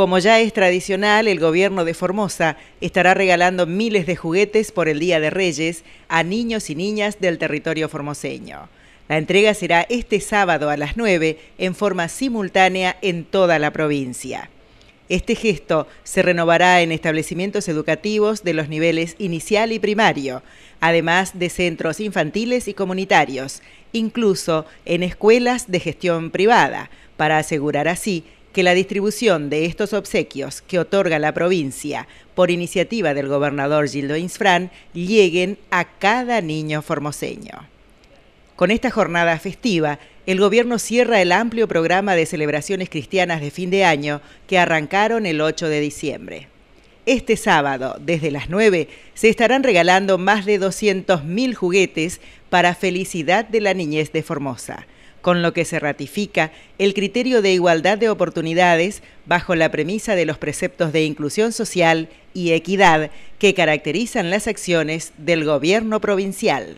Como ya es tradicional, el gobierno de Formosa estará regalando miles de juguetes por el Día de Reyes a niños y niñas del territorio formoseño. La entrega será este sábado a las 9 en forma simultánea en toda la provincia. Este gesto se renovará en establecimientos educativos de los niveles inicial y primario, además de centros infantiles y comunitarios, incluso en escuelas de gestión privada, para asegurar así que la distribución de estos obsequios que otorga la provincia por iniciativa del gobernador Gildo Insfrán lleguen a cada niño formoseño. Con esta jornada festiva, el gobierno cierra el amplio programa de celebraciones cristianas de fin de año que arrancaron el 8 de diciembre. Este sábado, desde las 9, se estarán regalando más de 200.000 juguetes para felicidad de la niñez de Formosa con lo que se ratifica el criterio de igualdad de oportunidades bajo la premisa de los preceptos de inclusión social y equidad que caracterizan las acciones del gobierno provincial.